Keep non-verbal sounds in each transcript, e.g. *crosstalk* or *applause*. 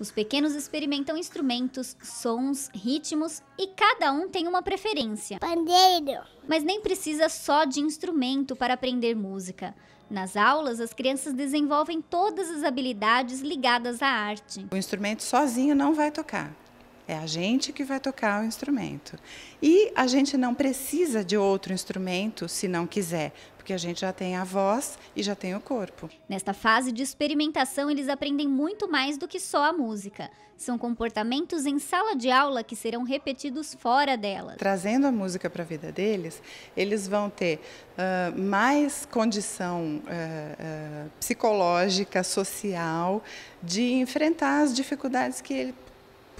Os pequenos experimentam instrumentos, sons, ritmos e cada um tem uma preferência. Pandeiro. Mas nem precisa só de instrumento para aprender música. Nas aulas, as crianças desenvolvem todas as habilidades ligadas à arte. O instrumento sozinho não vai tocar. É a gente que vai tocar o instrumento. E a gente não precisa de outro instrumento se não quiser, porque a gente já tem a voz e já tem o corpo. Nesta fase de experimentação, eles aprendem muito mais do que só a música. São comportamentos em sala de aula que serão repetidos fora dela. Trazendo a música para a vida deles, eles vão ter uh, mais condição uh, uh, psicológica, social, de enfrentar as dificuldades que ele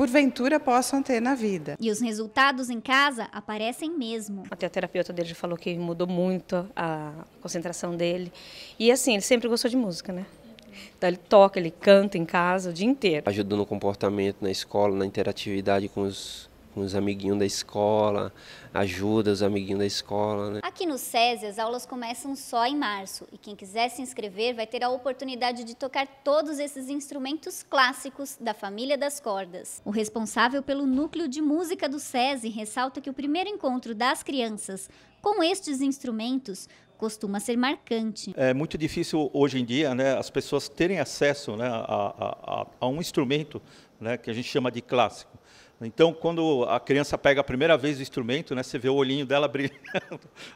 porventura possam ter na vida. E os resultados em casa aparecem mesmo. Até a terapeuta dele já falou que mudou muito a concentração dele. E assim, ele sempre gostou de música, né? Então ele toca, ele canta em casa o dia inteiro. Ajudou no comportamento, na escola, na interatividade com os, com os amiguinhos da escola, ajuda os amiguinhos da escola. Né? Aqui no SESI, as aulas começam só em março e quem quiser se inscrever vai ter a oportunidade de tocar todos esses instrumentos clássicos da família das cordas. O responsável pelo núcleo de música do SESI ressalta que o primeiro encontro das crianças com estes instrumentos costuma ser marcante. É muito difícil hoje em dia né, as pessoas terem acesso né, a, a, a um instrumento né, que a gente chama de clássico. Então, quando a criança pega a primeira vez o instrumento, né, você vê o olhinho dela *laughs* brilhando,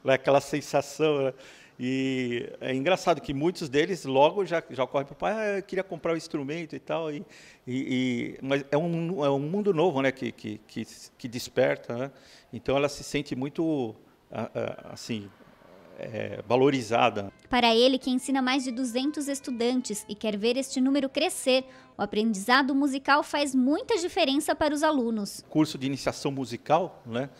né, aquela sensação. Né? E é engraçado que muitos deles logo já, já ocorre para o pai, ah, queria comprar o um instrumento e tal. E, e, e, mas é um, é um mundo novo né, que, que, que, que desperta. Né? Então, ela se sente muito ah, ah, assim é, valorizada. Para ele, que ensina mais de 200 estudantes e quer ver este número crescer, o aprendizado musical faz muita diferença para os alunos. curso de iniciação musical, né?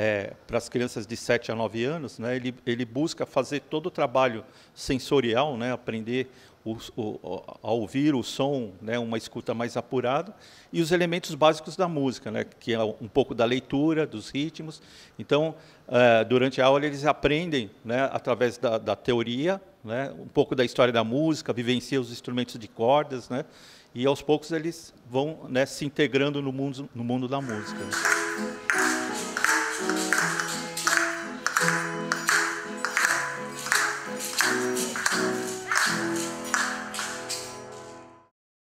é, para as crianças de 7 a 9 anos, né, ele, ele busca fazer todo o trabalho sensorial, né, aprender o, o, a ouvir o som, né, uma escuta mais apurada, e os elementos básicos da música, né, que é um pouco da leitura, dos ritmos. Então, é, durante a aula, eles aprendem, né, através da, da teoria, né, um pouco da história da música, vivenciam os instrumentos de cordas, né, e aos poucos eles vão né, se integrando no mundo, no mundo da música. Né.